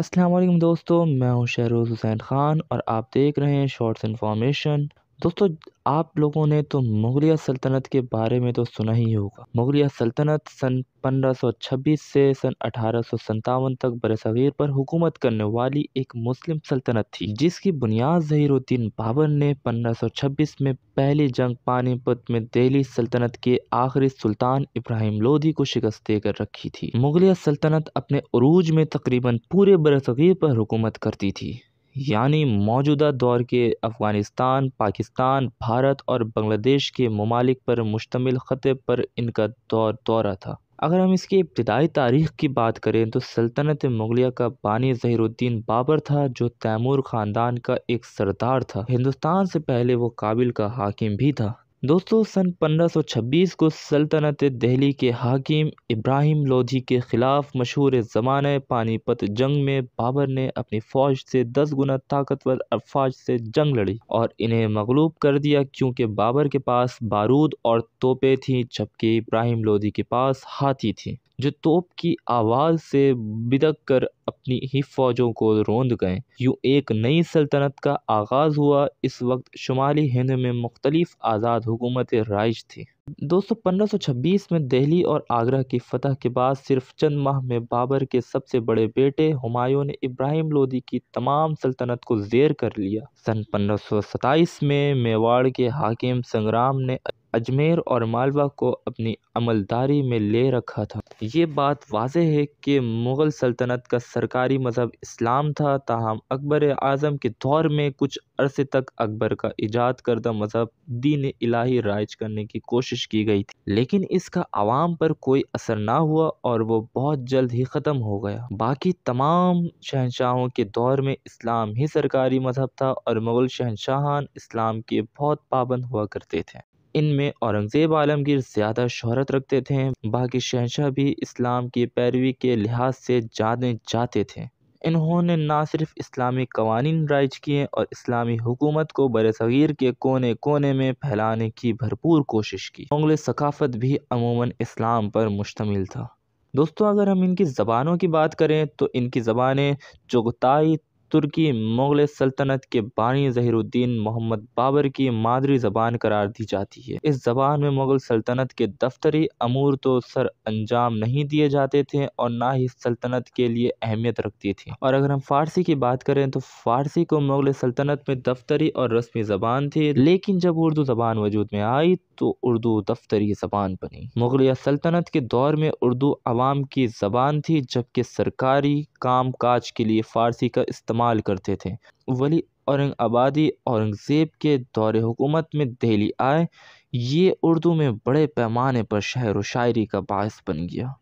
असलम दोस्तों मैं हूं शहरोज़ हुसैन ख़ान और आप देख रहे हैं शॉर्ट्स इन्फॉर्मेशन दोस्तों आप लोगों ने तो मुगलिया सल्तनत के बारे में तो सुना ही होगा मुगलिया सल्तनत सन 1526 से सन अठारह तक बरसवीर पर हुकूमत करने वाली एक मुस्लिम सल्तनत थी जिसकी बुनियाद जहीरुद्दीन बाबर ने 1526 में पहली जंग पानीपत में दिल्ली सल्तनत के आखिरी सुल्तान इब्राहिम लोधी को शिकस्त देकर रखी थी मुगलिया सल्तनत अपने अरूज में तकरीबन पूरे बरसवीर पर हुकूमत करती थी यानी मौजूदा दौर के अफ़गानिस्तान पाकिस्तान भारत और बांग्लादेश के ममालिक पर मुश्तमिल ख़त्े पर इनका दौर दौरा था अगर हम इसकी इब्तदाई तारीख़ की बात करें तो सल्तनत मुगलिया का बानी जहरुद्दीन बाबर था जो तैमूर ख़ानदान का एक सरदार था हिंदुस्तान से पहले वो काबिल का हाकिम भी था दोस्तों सन 1526 को सल्तनत दिल्ली के हाकिम इब्राहिम लोधी के ख़िलाफ़ मशहूर ज़माने पानीपत जंग में बाबर ने अपनी फ़ौज से दस गुना ताकतवर अफवाज से जंग लड़ी और इन्हें मगलूब कर दिया क्योंकि बाबर के पास बारूद और तोपें थीं जबकि इब्राहिम लोधी के पास हाथी थी जो तोप की आवाज़ से बिदक कर अपनी ही फौजों को रोंद गए यूँ एक नई सल्तनत का आगाज़ हुआ इस वक्त शुमाली हिंद में मुख्तलिफ आज़ाद हुकूमतें राइज थी दोस्तों पंद्रह सौ छब्बीस में दिल्ली और आगरा की फतह के बाद सिर्फ चंद माह में बाबर के सबसे बड़े बेटे हुमायूं ने इब्राहिम लोदी की तमाम सल्तनत को जेर कर लिया सन पंद्रह सौ सताईस में मेवाड़ के हाकिम संग्राम ने अजमेर और मालवा को अपनी अमलदारी में ले रखा था ये बात वाजह है कि मुग़ल सल्तनत का सरकारी मज़हब इस्लाम था ताहम अकबर आज़म के दौर में कुछ अरसे तक अकबर का ईजाद करदा मज़हब दीन इलाही राइज करने की कोशिश की गई थी लेकिन इसका आवाम पर कोई असर ना हुआ और वो बहुत जल्द ही ख़त्म हो गया बाकी तमाम शहनशाहों के दौर में इस्लाम ही सरकारी मज़हब था और मुग़ल शहनशाहान इस्लाम के बहुत पाबंद हुआ करते थे इनमें औरंगज़ेब आलमगीर ज़्यादा शहरत रखते थे बाकी शहनशाह भी इस्लाम की पैरवी के लिहाज से जाने जाते थे इन्होंने ना सिर्फ इस्लामी कवानीन राइज किए और इस्लामी हुकूमत को बर सग़ीर के कोने कोने में फैलाने की भरपूर कोशिश की मुगल सकाफत भी अमूमन इस्लाम पर मुश्तमिल था दोस्तों अगर हम इनकी ज़बानों की बात करें तो इनकी ज़बानें चुगताई तुर्की मुगल सल्तनत के बानी जहिरुद्दीन मोहम्मद बाबर की मादरी जबान करार दी जाती है इस जबान में मुगल सल्तनत के दफ्तरी अमूर तो सर अंजाम नहीं दिए जाते थे और ना ही सल्तनत के लिए अहमियत रखती थी और अगर हम फारसी की बात करें तो फारसी को मुगल सल्तनत में दफ्तरी और रस्मी जबान थी लेकिन जब उर्दू जबान वजूद में आई तो उर्दू दफ्तरी जबान बनी मुगलिया सल्तनत के दौर में उर्दू आवाम की जबान थी जबकि सरकारी काम काज के लिए फ़ारसी का इस्तेमाल करते थे वली आबादी औरंगज़ेब के दौर हुकूमत में दिल्ली आए ये उर्दू में बड़े पैमाने पर शायर व शायरी का बायस बन गया